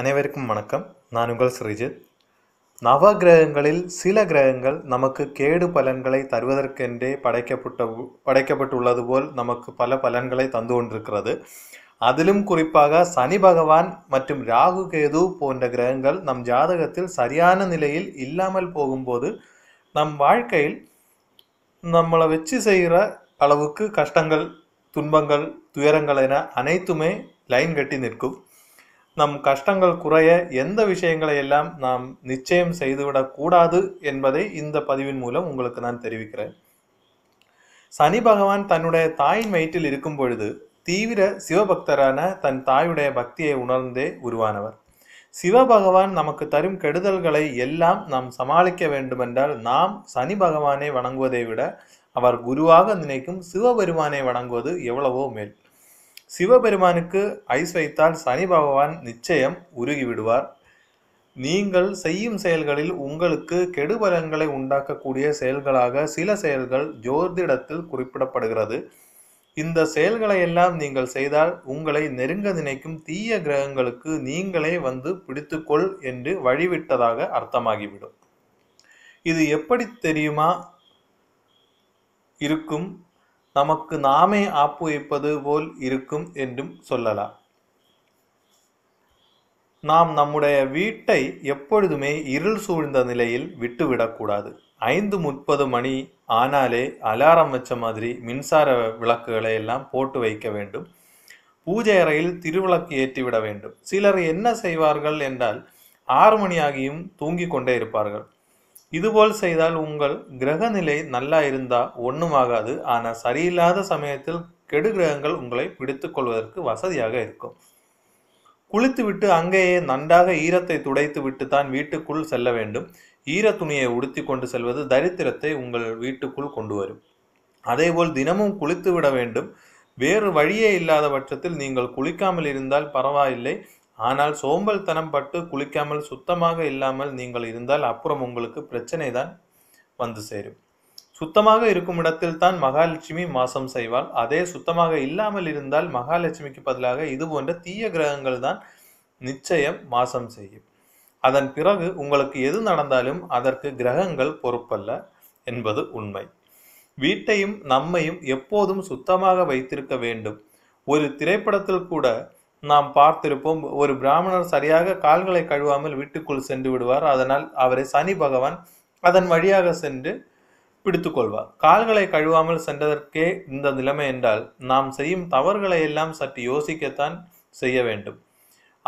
அனைவருக்கும் வணக்கம் நான் உங்கள் ஸ்ரீஜித் நவ கிரகங்களில் சில கிரகங்கள் நமக்கு கேடு பலன்களை தருவதற்கென்றே படைக்கப்பட்ட படைக்கப்பட்டுள்ளது போல் நமக்கு பல பலன்களை தந்து கொண்டிருக்கிறது அதிலும் குறிப்பாக சனி பகவான் மற்றும் ராகு கேது போன்ற கிரகங்கள் நம் ஜாதகத்தில் சரியான நிலையில் இல்லாமல் போகும்போது நம் வாழ்க்கையில் நம்மளை வச்சு செய்கிற அளவுக்கு கஷ்டங்கள் துன்பங்கள் துயரங்கள் என அனைத்துமே லைன் கட்டி நிற்கும் நம் கஷ்டங்கள் குறைய எந்த விஷயங்களை எல்லாம் நாம் நிச்சயம் கூடாது என்பதை இந்த பதிவின் மூலம் உங்களுக்கு நான் தெரிவிக்கிறேன் சனி பகவான் தன்னுடைய தாயின் வயிற்றில் இருக்கும் பொழுது தீவிர சிவபக்தரான தன் தாயுடைய பக்தியை உணர்ந்தே உருவானவர் சிவபகவான் நமக்கு தரும் கெடுதல்களை எல்லாம் நாம் சமாளிக்க வேண்டுமென்றால் நாம் சனி பகவானை வணங்குவதை விட அவர் குருவாக நினைக்கும் சிவபெருமானை வணங்குவது எவ்வளவோ மேல் சிவபெருமானுக்கு ஐஸ் வைத்தால் சனி பகவான் நிச்சயம் உருகி விடுவார் நீங்கள் செய்யும் செயல்களில் உங்களுக்கு கெடுபலங்களை உண்டாக்கக்கூடிய செயல்களாக சில செயல்கள் ஜோதிடத்தில் குறிப்பிடப்படுகிறது இந்த செயல்களை எல்லாம் நீங்கள் செய்தால் உங்களை நெருங்க நினைக்கும் தீய கிரகங்களுக்கு நீங்களே வந்து பிடித்துக்கொள் என்று வழிவிட்டதாக அர்த்தமாகிவிடும் இது எப்படி தெரியுமா இருக்கும் நமக்கு நாமே ஆப்பு வைப்பது போல் இருக்கும் என்றும் சொல்லலாம் நாம் நம்முடைய வீட்டை எப்பொழுதுமே இருள் சூழ்ந்த நிலையில் விட்டுவிடக்கூடாது ஐந்து முப்பது மணி ஆனாலே அலாரம் வச்ச மாதிரி மின்சார விளக்குகளை எல்லாம் போட்டு வைக்க வேண்டும் பூஜை அறையில் திருவிளக்கு ஏற்றிவிட வேண்டும் சிலர் என்ன செய்வார்கள் என்றால் ஆறு மணியாகியும் தூங்கிக் கொண்டே இருப்பார்கள் இதுபோல் செய்தால் உங்கள் கிரக நிலை நல்லா இருந்தா ஒன்றும் ஆகாது ஆனால் சரியில்லாத சமயத்தில் கெடு கிரகங்கள் உங்களை பிடித்துக் கொள்வதற்கு வசதியாக இருக்கும் குளித்துவிட்டு அங்கேயே நன்றாக ஈரத்தை துடைத்து விட்டு தான் வீட்டுக்குள் செல்ல வேண்டும் ஈர துணியை உடுத்தி கொண்டு செல்வது தரித்திரத்தை உங்கள் வீட்டுக்குள் கொண்டு வரும் அதேபோல் தினமும் குளித்து விட வேண்டும் வேறு வழியே இல்லாத பட்சத்தில் நீங்கள் குளிக்காமல் இருந்தால் பரவாயில்லை ஆனால் சோம்பல் தனம் பட்டு குளிக்காமல் சுத்தமாக இல்லாமல் நீங்கள் இருந்தால் அப்புறம் உங்களுக்கு பிரச்சனை தான் வந்து சேரும் சுத்தமாக இருக்கும் இடத்தில் தான் மகாலட்சுமி மாசம் செய்வாள் அதே சுத்தமாக இல்லாமல் இருந்தால் மகாலட்சுமிக்கு பதிலாக இது போன்ற தீய கிரகங்கள் தான் நிச்சயம் மாசம் செய்யும் அதன் பிறகு உங்களுக்கு எது நடந்தாலும் அதற்கு கிரகங்கள் பொறுப்பல்ல என்பது உண்மை வீட்டையும் நம்மையும் எப்போதும் சுத்தமாக வைத்திருக்க வேண்டும் ஒரு திரைப்படத்தில் கூட நாம் பார்த்திருப்போம் ஒரு பிராமணர் சரியாக கால்களை கழுவாமல் வீட்டுக்குள் சென்று விடுவார் அதனால் அவரை சனி பகவான் அதன் வழியாக சென்று பிடித்து கொள்வார் கால்களை கழுவாமல் சென்றதற்கே இந்த நிலைமை என்றால் நாம் செய்யும் தவறுகளை எல்லாம் சற்று யோசிக்கத்தான் செய்ய வேண்டும்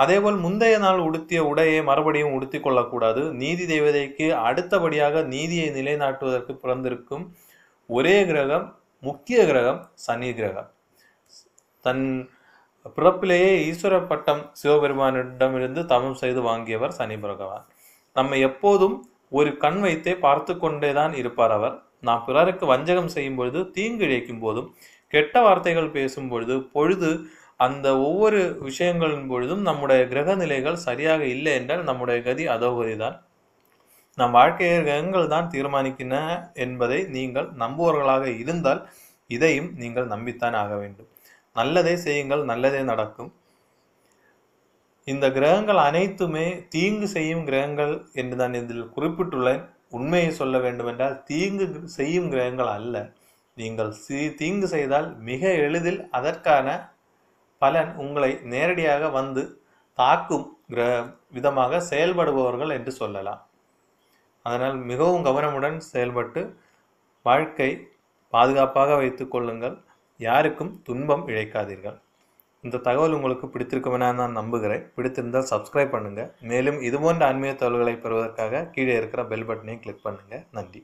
அதேபோல் முந்தைய நாள் உடுத்திய உடையை மறுபடியும் உடுத்தி கொள்ளக்கூடாது நீதி தேவதைக்கு அடுத்தபடியாக நீதியை நிலைநாட்டுவதற்கு பிறந்திருக்கும் ஒரே கிரகம் முக்கிய கிரகம் சனி கிரகம் தன் பிறப்பிலேயே ஈஸ்வர பட்டம் சிவபெருமானிடமிருந்து தவம் செய்து வாங்கியவர் சனி பகவான் நம்ம எப்போதும் ஒரு கண் வைத்தே பார்த்து கொண்டேதான் தான் இருப்பார் அவர் நாம் பிறருக்கு வஞ்சகம் செய்யும் பொழுது தீங்கு இழைக்கும் போதும் கெட்ட வார்த்தைகள் பேசும் பொழுது பொழுது அந்த ஒவ்வொரு விஷயங்களின் பொழுதும் நம்முடைய கிரக நிலைகள் சரியாக இல்லை என்றால் நம்முடைய கதி அதோகதி தான் நம் வாழ்க்கையை கிரகங்கள் தான் தீர்மானிக்கின்றன என்பதை நீங்கள் நம்புவர்களாக இருந்தால் இதையும் நீங்கள் நம்பித்தான் ஆக வேண்டும் நல்லதே செய்யுங்கள் நல்லதே நடக்கும் இந்த கிரகங்கள் அனைத்துமே தீங்கு செய்யும் கிரகங்கள் என்று நான் இதில் குறிப்பிட்டுள்ளேன் உண்மையை சொல்ல வேண்டுமென்றால் தீங்கு செய்யும் கிரகங்கள் அல்ல நீங்கள் தீங்கு செய்தால் மிக எளிதில் அதற்கான பலன் உங்களை நேரடியாக வந்து தாக்கும் கிரக விதமாக செயல்படுபவர்கள் என்று சொல்லலாம் அதனால் மிகவும் கவனமுடன் செயல்பட்டு வாழ்க்கை பாதுகாப்பாக வைத்து கொள்ளுங்கள் யாருக்கும் துன்பம் இழைக்காதீர்கள் இந்த தகவல் உங்களுக்கு பிடித்திருக்கும் என நான் நம்புகிறேன் பிடித்திருந்தால் சப்ஸ்கிரைப் பண்ணுங்கள் மேலும் இதுபோன்ற ஆன்மீக தகவல்களை பெறுவதற்காக கீழே இருக்கிற பெல் பட்டனையும் கிளிக் பண்ணுங்கள் நன்றி